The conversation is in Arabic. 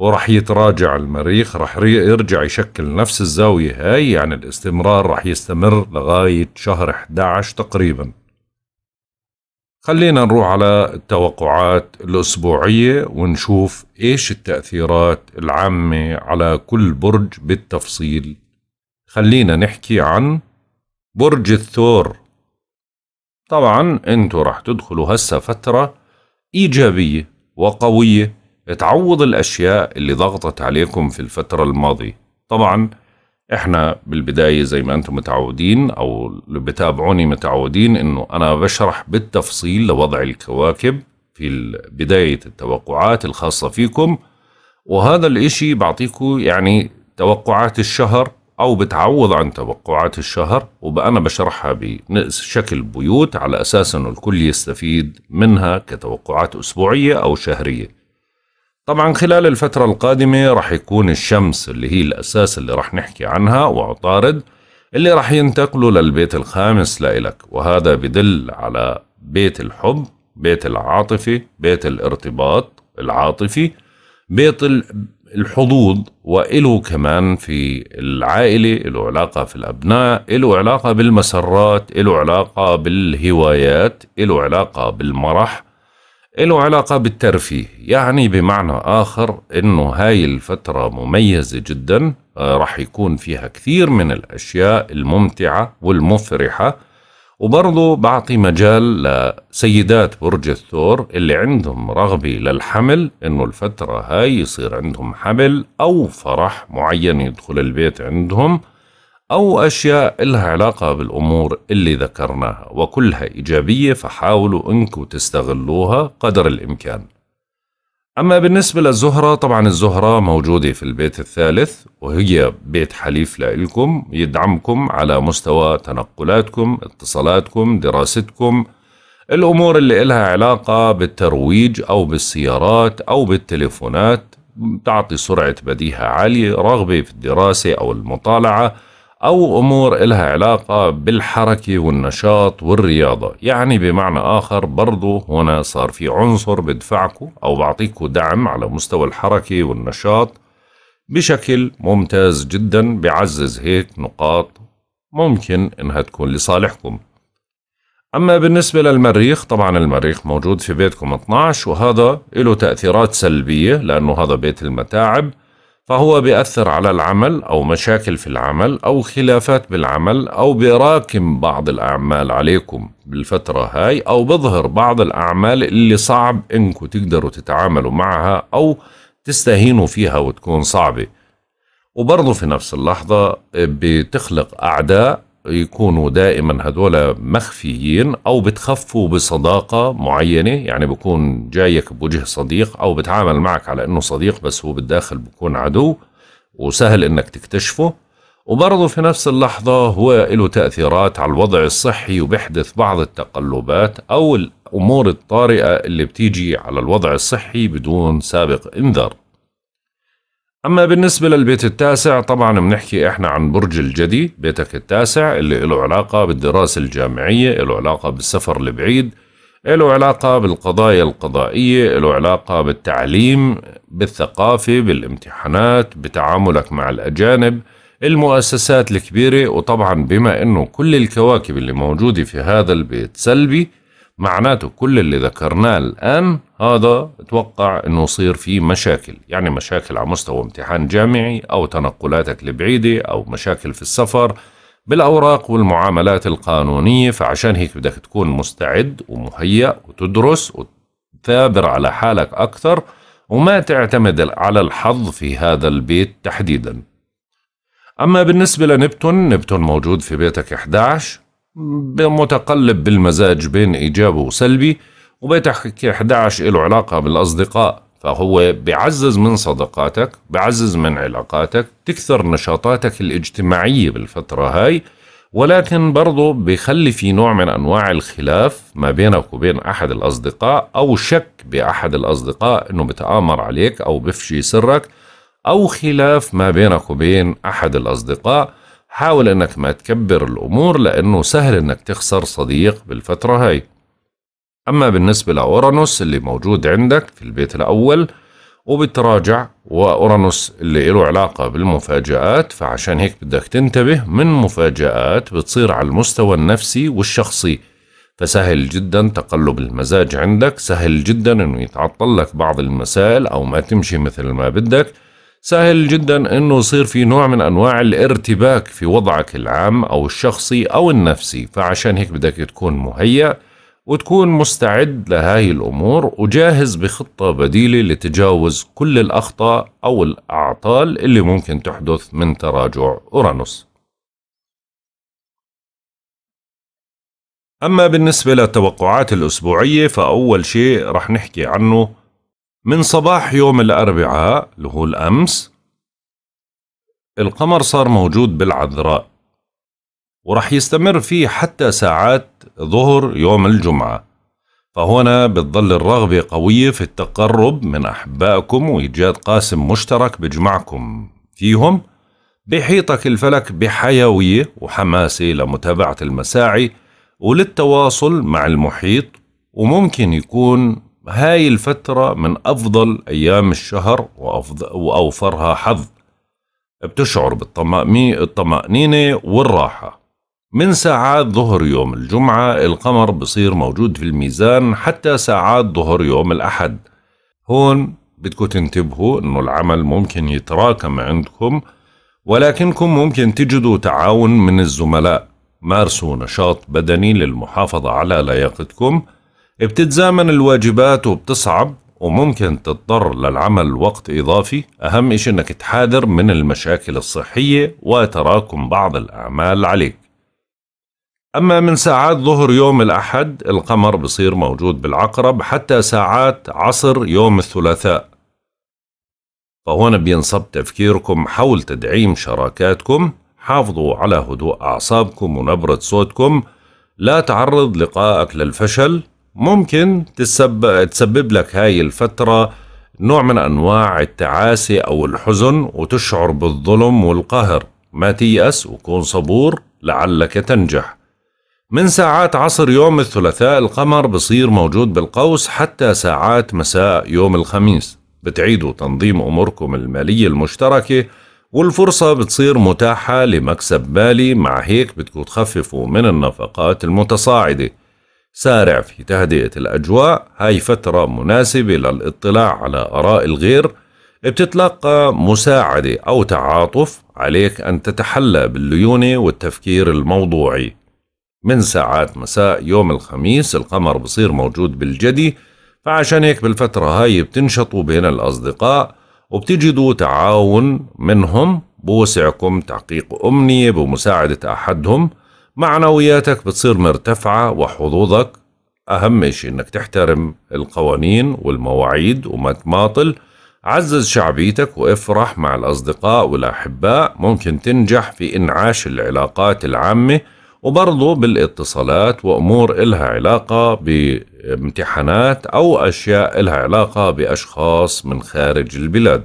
وراح يتراجع المريخ راح يرجع يشكل نفس الزاوية هاي يعني الاستمرار راح يستمر لغاية شهر 11 تقريبا خلينا نروح على التوقعات الأسبوعية ونشوف إيش التأثيرات العامة على كل برج بالتفصيل خلينا نحكي عن برج الثور طبعا انتوا راح تدخلوا هسه فترة إيجابية وقوية تعوض الأشياء اللي ضغطت عليكم في الفترة الماضية طبعا احنا بالبداية زي ما انتم متعودين او اللي بتابعوني متعودين انه انا بشرح بالتفصيل لوضع الكواكب في بداية التوقعات الخاصة فيكم وهذا الاشي بعطيكم يعني توقعات الشهر او بتعوض عن توقعات الشهر وانا بشرحها بشكل بيوت على اساس انه الكل يستفيد منها كتوقعات اسبوعية او شهرية طبعا خلال الفترة القادمة رح يكون الشمس اللي هي الأساس اللي رح نحكي عنها وعطارد اللي رح ينتقلوا للبيت الخامس لإلك وهذا بدل على بيت الحب بيت العاطفة بيت الارتباط العاطفي بيت الحظوظ وإله كمان في العائلة إله علاقة في الأبناء إله علاقة بالمسرات إله علاقة بالهوايات إله علاقة بالمرح له علاقة بالترفيه يعني بمعنى آخر أنه هاي الفترة مميزة جدا آه، راح يكون فيها كثير من الأشياء الممتعة والمفرحة وبرضه بعطي مجال لسيدات برج الثور اللي عندهم رغبة للحمل انه الفترة هاي يصير عندهم حمل او فرح معين يدخل البيت عندهم أو أشياء إلها علاقة بالأمور اللي ذكرناها وكلها إيجابية فحاولوا أنكم تستغلوها قدر الإمكان أما بالنسبة للزهرة طبعا الزهرة موجودة في البيت الثالث وهي بيت حليف لإلكم يدعمكم على مستوى تنقلاتكم اتصالاتكم دراستكم الأمور اللي إلها علاقة بالترويج أو بالسيارات أو بالتليفونات تعطي سرعة بديهة عالية رغبة في الدراسة أو المطالعة أو أمور إلها علاقة بالحركة والنشاط والرياضة يعني بمعنى آخر برضو هنا صار في عنصر بدفعكو أو بعطيكو دعم على مستوى الحركة والنشاط بشكل ممتاز جدا بعزز هيك نقاط ممكن إنها تكون لصالحكم أما بالنسبة للمريخ طبعا المريخ موجود في بيتكم 12 وهذا له تأثيرات سلبية لأنه هذا بيت المتاعب فهو بيأثر على العمل أو مشاكل في العمل أو خلافات بالعمل أو بيراكم بعض الأعمال عليكم بالفترة هاي أو بظهر بعض الأعمال اللي صعب إنكم تقدروا تتعاملوا معها أو تستهينوا فيها وتكون صعبة وبرضه في نفس اللحظة بتخلق أعداء يكونوا دائما هذول مخفيين او بتخفوا بصداقه معينه يعني بكون جايك بوجه صديق او بتعامل معك على انه صديق بس هو بالداخل بكون عدو وسهل انك تكتشفه وبرضه في نفس اللحظة هو له تأثيرات على الوضع الصحي وبيحدث بعض التقلبات أو الأمور الطارئة اللي بتيجي على الوضع الصحي بدون سابق إنذار أما بالنسبة للبيت التاسع طبعا بنحكي إحنا عن برج الجدي بيتك التاسع اللي له علاقة بالدراسة الجامعية له علاقة بالسفر البعيد له علاقة بالقضايا القضائية له علاقة بالتعليم بالثقافة بالامتحانات بتعاملك مع الأجانب المؤسسات الكبيرة وطبعا بما أنه كل الكواكب اللي موجودة في هذا البيت سلبي معناته كل اللي ذكرناه الآن هذا اتوقع انه يصير فيه مشاكل يعني مشاكل على مستوى امتحان جامعي او تنقلاتك لبعيدة او مشاكل في السفر بالأوراق والمعاملات القانونية فعشان هيك بدك تكون مستعد ومهيأ وتدرس وتثابر على حالك أكثر وما تعتمد على الحظ في هذا البيت تحديدا أما بالنسبة لنبتون نبتون موجود في بيتك 11 متقلب بالمزاج بين إيجابي وسلبي وبتحكي 11 له علاقة بالأصدقاء فهو بعزز من صداقاتك بعزز من علاقاتك تكثر نشاطاتك الاجتماعية بالفترة هاي ولكن برضه بيخلي في نوع من أنواع الخلاف ما بينك وبين أحد الأصدقاء أو شك بأحد الأصدقاء أنه بتآمر عليك أو بفشي سرك أو خلاف ما بينك وبين أحد الأصدقاء حاول انك ما تكبر الامور لانه سهل انك تخسر صديق بالفترة هاي اما بالنسبة لاورانوس اللي موجود عندك في البيت الاول وبتراجع وأورانوس اللي له علاقة بالمفاجآت فعشان هيك بدك تنتبه من مفاجآت بتصير على المستوى النفسي والشخصي فسهل جدا تقلب المزاج عندك سهل جدا انه يتعطل لك بعض المسائل او ما تمشي مثل ما بدك سهل جدا انه يصير في نوع من انواع الارتباك في وضعك العام او الشخصي او النفسي فعشان هيك بدك تكون مهيأ وتكون مستعد لهاي الامور وجاهز بخطه بديله لتجاوز كل الاخطاء او الاعطال اللي ممكن تحدث من تراجع اورانوس. اما بالنسبه للتوقعات الاسبوعيه فاول شيء رح نحكي عنه من صباح يوم الأربعاء اللي هو الأمس القمر صار موجود بالعذراء ورح يستمر فيه حتى ساعات ظهر يوم الجمعة فهنا بتظل الرغبة قوية في التقرب من أحبائكم وإيجاد قاسم مشترك بجمعكم فيهم بيحيطك الفلك بحيوية وحماسة لمتابعة المساعي وللتواصل مع المحيط وممكن يكون هاي الفترة من أفضل أيام الشهر وأوفرها حظ بتشعر بالطمأنينة والراحة من ساعات ظهر يوم الجمعة القمر بصير موجود في الميزان حتى ساعات ظهر يوم الأحد هون بدكم تنتبهوا أنه العمل ممكن يتراكم عندكم ولكنكم ممكن تجدوا تعاون من الزملاء مارسوا نشاط بدني للمحافظة على لياقتكم بتتزامن الواجبات وبتصعب وممكن تضطر للعمل وقت إضافي أهم إشي أنك تحاذر من المشاكل الصحية وتراكم بعض الأعمال عليك أما من ساعات ظهر يوم الأحد القمر بصير موجود بالعقرب حتى ساعات عصر يوم الثلاثاء فهون بينصب تفكيركم حول تدعيم شراكاتكم حافظوا على هدوء أعصابكم ونبرة صوتكم لا تعرض لقائك للفشل ممكن تسبب, تسبب لك هاي الفترة نوع من أنواع التعاسة أو الحزن وتشعر بالظلم والقهر ما تيأس وكون صبور لعلك تنجح من ساعات عصر يوم الثلاثاء القمر بصير موجود بالقوس حتى ساعات مساء يوم الخميس بتعيدوا تنظيم أموركم المالية المشتركة والفرصة بتصير متاحة لمكسب مالي مع هيك بتكون تخففوا من النفقات المتصاعدة سارع في تهدئة الأجواء هاي فترة مناسبة للاطلاع على آراء الغير بتتلقى مساعدة أو تعاطف عليك أن تتحلى بالليونة والتفكير الموضوعي من ساعات مساء يوم الخميس القمر بصير موجود بالجدي فعشان هيك بالفترة هاي بتنشطوا بين الأصدقاء وبتجدوا تعاون منهم بوسعكم تحقيق أمنية بمساعدة أحدهم معنوياتك بتصير مرتفعة وحظوظك أهم شيء إنك تحترم القوانين والمواعيد وما تماطل عزز شعبيتك وافرح مع الأصدقاء والأحباء ممكن تنجح في إنعاش العلاقات العامة وبرضو بالاتصالات وأمور إلها علاقة بامتحانات أو أشياء إلها علاقة بأشخاص من خارج البلاد